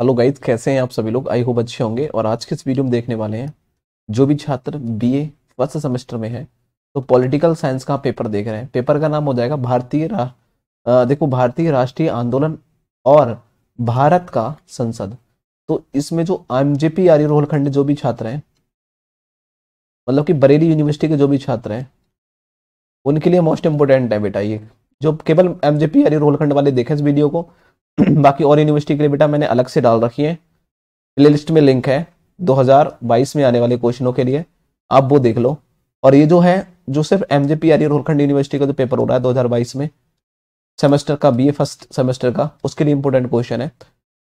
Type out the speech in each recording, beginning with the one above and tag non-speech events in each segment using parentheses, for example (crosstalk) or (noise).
hello guys कैसे हैं आप सभी लोग आई होप अच्छे होंगे और आज के इस वीडियो में देखने वाले हैं जो भी छात्र बीए फर्स्ट सेमेस्टर में है तो पॉलिटिकल साइंस का पेपर देख रहे हैं पेपर का नाम हो जाएगा भारतीय देखो भारतीय राष्ट्रीय आंदोलन और भारत का संसद तो इसमें जो M J P R Rohilkhand जो भी छात्र हैं मतलब कि बरेली यूनिवर्सिटी के जो भी छात्र हैं उनके लिए मोस्ट इम्पोर्टेंट है बेटा ये जो केवल M J P R Rohilkhand वाले देखे इस वीडियो को (clears throat) बाकी और यूनिवर्सिटी के लिए बेटा मैंने अलग से डाल रखी है प्ले लिस्ट में लिंक है 2022 में आने वाले क्वेश्चनों के लिए आप वो देख लो और ये जो है जो सिर्फ M J P R Rohilkhand university का जो पेपर हो रहा है 2022 में सेमेस्टर का बी ए फर्स्ट सेमेस्टर का उसके लिए इंपॉर्टेंट क्वेश्चन है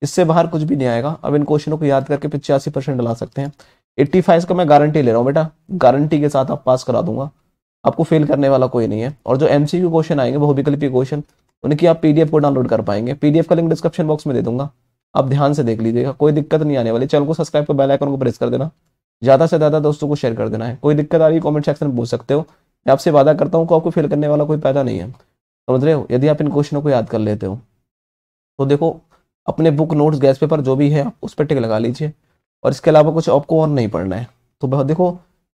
इससे बाहर कुछ भी नहीं आएगा अब इन क्वेश्चनों को याद करके पिचासी परसेंट ला सकते हैं एट्टी फाइव का मैं गारंटी ले रहा हूँ बेटा गारंटी के साथ आप पास करा दूंगा आपको फेल करने वाला कोई नहीं है और जो एम क्वेश्चन आएंगे वो बिकल्पी क्वेश्चन उनकी आप पीडीएफ को डाउनलोड कर पाएंगे पीडीएफ का लिंक डिस्क्रिप्शन बॉक्स में दे दूंगा आप ध्यान से देख लीजिएगा कोई दिक्कत नहीं आने वाली चैनल को सब्सक्राइब कर बेल आइकन को प्रेस कर देना ज़्यादा से ज़्यादा दोस्तों को शेयर कर देना है कोई दिक्कत आ रही कॉमेंट सेक्शन में पूछ सकते हो मैं आपसे वादा करता हूँ आपको फेल करने वाला कोई पैदा नहीं है समझ रहे हो यदि आप इन क्वेश्चनों को याद कर लेते हो तो देखो अपने बुक नोट्स गैस पेपर जो भी है आप उस पर टिक लगा लीजिए और इसके अलावा कुछ आपको और नहीं पढ़ना है तो देखो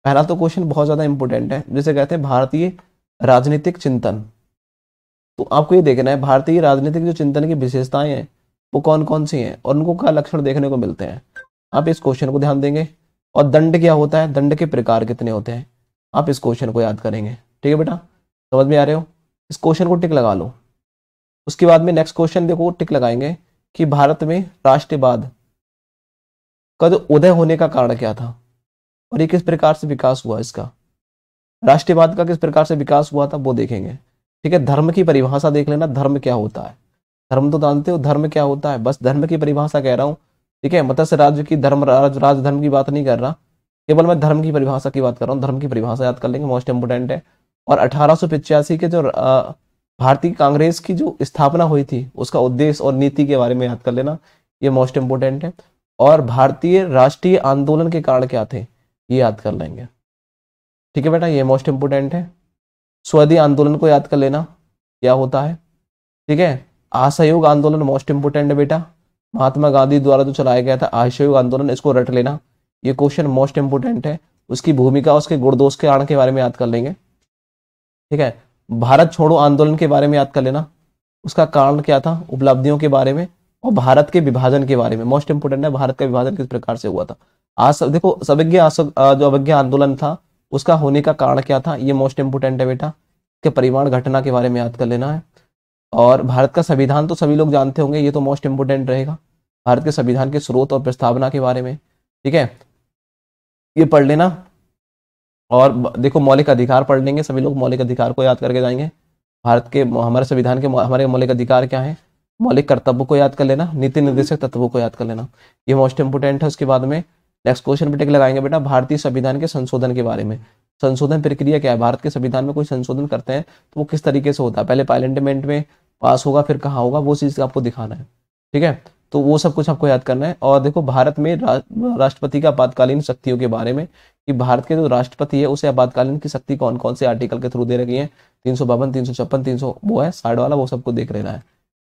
पहला तो क्वेश्चन बहुत ज़्यादा इंपॉर्टेंट है जिसे कहते हैं भारतीय राजनीतिक चिंतन तो आपको ये देखना है भारतीय राजनीतिक जो चिंतन की विशेषताएं हैं वो कौन कौन सी हैं और उनको क्या लक्षण देखने को मिलते हैं आप इस क्वेश्चन को ध्यान देंगे और दंड क्या होता है दंड के प्रकार कितने होते हैं आप इस क्वेश्चन को याद करेंगे ठीक है बेटा समझ में आ रहे हो इस क्वेश्चन को टिक लगा लो उसके बाद में नेक्स्ट क्वेश्चन देखो टिक लगाएंगे कि भारत में राष्ट्रवाद का जो उदय होने का कारण क्या था और ये किस प्रकार से विकास हुआ इसका राष्ट्रवाद का किस प्रकार से विकास हुआ था वो देखेंगे ठीक है धर्म की परिभाषा देख लेना धर्म क्या होता है धर्म तो जानते हो धर्म क्या होता है बस धर्म की परिभाषा कह रहा हूँ ठीक है मत्स्य राज्य की धर्म राज राजधर्म की बात नहीं कर रहा केवल मैं धर्म की परिभाषा की बात कर रहा हूँ धर्म की परिभाषा याद कर लेंगे मोस्ट इंपोर्टेंट है और अठारह के जो भारतीय कांग्रेस की जो स्थापना हुई थी उसका उद्देश्य और नीति के बारे में याद कर लेना ये मोस्ट इम्पोर्टेंट है और भारतीय राष्ट्रीय आंदोलन के कारण क्या थे ये याद कर लेंगे ठीक है बेटा ये मोस्ट इम्पोर्टेंट है स्वदी आंदोलन को याद कर लेना क्या होता है ठीक है असहयोग आंदोलन मोस्ट इंपोर्टेंट है बेटा महात्मा गांधी द्वारा जो चलाया गया था असहयोग आंदोलन इसको रट लेना ये क्वेश्चन मोस्ट इंपोर्टेंट है उसकी भूमिका उसके गुणदोष के आण के बारे में याद कर लेंगे ठीक है भारत छोड़ो आंदोलन के बारे में याद कर लेना उसका कारण क्या था उपलब्धियों के बारे में और भारत के विभाजन के बारे में मोस्ट इंपोर्टेंट है भारत का विभाजन किस प्रकार से हुआ था आज देखो सविज्ञ जो अवज्ञा आंदोलन था उसका होने का कारण क्या था ये मोस्ट इम्पोर्टेंट है बेटा के परिवार घटना के बारे में याद कर लेना है और भारत का संविधान तो सभी लोग जानते होंगे ये तो मोस्ट इंपोर्टेंट रहेगा भारत के संविधान के स्रोत और प्रस्तावना के बारे में ठीक है ये पढ़ लेना और देखो मौलिक अधिकार पढ़ लेंगे सभी लोग मौलिक अधिकार को याद करके जाएंगे भारत के हमारे संविधान के हमारे मौलिक अधिकार क्या है मौलिक कर्तव्य को याद कर लेना नीति निर्देशक तत्वों को याद कर लेना ये मोस्ट इम्पोर्टेंट है उसके बाद में नेक्स्ट क्वेश्चन बेटे लगाएंगे बेटा भारतीय संविधान के संशोधन के बारे में संशोधन प्रक्रिया क्या है भारत के संविधान में कोई संशोधन करते हैं तो वो किस तरीके से होता है पहले पार्लियामेंट में पास होगा फिर कहाँ होगा वो चीज़ आपको दिखाना है ठीक है तो वो सब कुछ आपको याद करना है और देखो भारत में रा, राष्ट्रपति का आपातकालीन शक्तियों के बारे में कि भारत के जो तो राष्ट्रपति है उसे आपातकालीन की शक्ति कौन कौन से आर्टिकल के थ्रू दे रखी है तीन सौ बावन तीन सौ छप्पन तीन सौ वो है साइड वाला वो सबको देख लेना है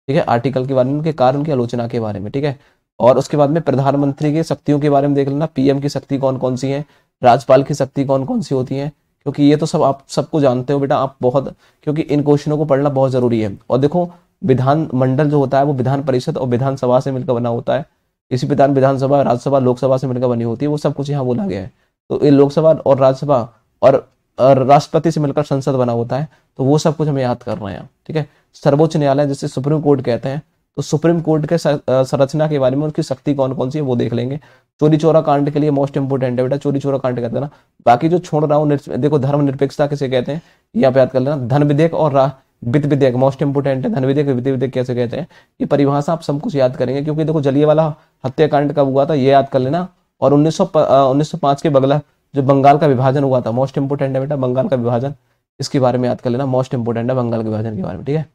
ठीक है आर्टिकल के बारे में उनके कारण की आलोचना के बारे में ठीक है और उसके बाद में प्रधानमंत्री की शक्तियों के बारे में देख लेना पीएम की शक्ति कौन कौन सी है राज्यपाल की शक्ति कौन कौन सी होती है क्योंकि ये तो सब आप सबको जानते हो बेटा आप बहुत क्योंकि इन क्वेश्चनों को पढ़ना बहुत जरूरी है और देखो विधान मंडल जो होता है वो विधान परिषद और विधानसभा से मिलकर बना होता है इसी विधान विधानसभा राज्यसभा लोकसभा से मिलकर बनी होती है वो सब कुछ यहाँ बोला गया है तो ये लोकसभा और राज्यसभा और, और राष्ट्रपति से मिलकर संसद बना होता है तो वो सब कुछ हमें याद करना है ठीक है सर्वोच्च न्यायालय जिसे सुप्रीम कोर्ट कहते हैं तो सुप्रीम कोर्ट के संरचना के बारे में उसकी शक्ति कौन कौन सी है वो देख लेंगे चोरी चोरा कांड के लिए मोस्ट इंपोर्टेंट है बेटा चोरी चोरा कांड कहते हैं ना बाकी जो छोड़ रहा हूँ देखो धर्म निरपेक्षता किसे कहते हैं यहाँ पे याद कर लेना धन विधेयक और वित्त विधेयक मोस्ट इंपोर्टेंट है धन विधेयक वित्त विधेयक कैसे कहते हैं ये परिभाषा आप सब कुछ याद करेंगे क्योंकि देखो जलिए वाला हत्याकांड कब हुआ था ये याद कर लेना और उन्नीस सौ के बगला जो बंगाल का विभाजन हुआ था मोस्ट इंपोर्टेंट है बेटा बंगाल का विभाजन इसके बारे में याद कर लेना मोस्ट इंपोर्टेंट है बंगाल के विभाजन के बारे में ठीक है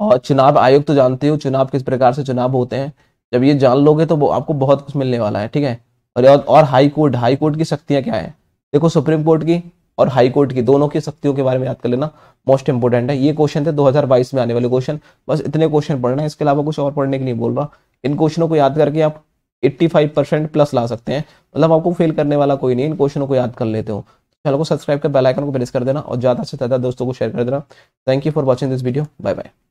और चुनाव आयोग तो जानते हो चुनाव किस प्रकार से चुनाव होते हैं जब ये जान लोगे तो आपको बहुत कुछ मिलने वाला है ठीक है और और हाई कोर्ट हाई कोर्ट की शक्तियां क्या है देखो सुप्रीम कोर्ट की और हाई कोर्ट की दोनों की शक्तियों के बारे में याद कर लेना मोस्ट इंपोर्टेंट है ये क्वेश्चन थे 2022 में आने वाले क्वेश्चन बस इतने क्वेश्चन पढ़ना है इसके अलावा कुछ और पढ़ने के लिए बोल रहा इन क्वेश्चनों को याद करके आप एट्टी परसेंट प्लस ला सकते हैं मतलब आपको फेल करने वाला कोई नहीं इन क्वेश्चनों को याद कर लेते हो चैनल को सब्सक्राइब कर बेलाइकन को प्रेस कर देना और ज़्यादा से ज़्यादा दोस्तों को शेयर कर देना thank you for watching this video bye bye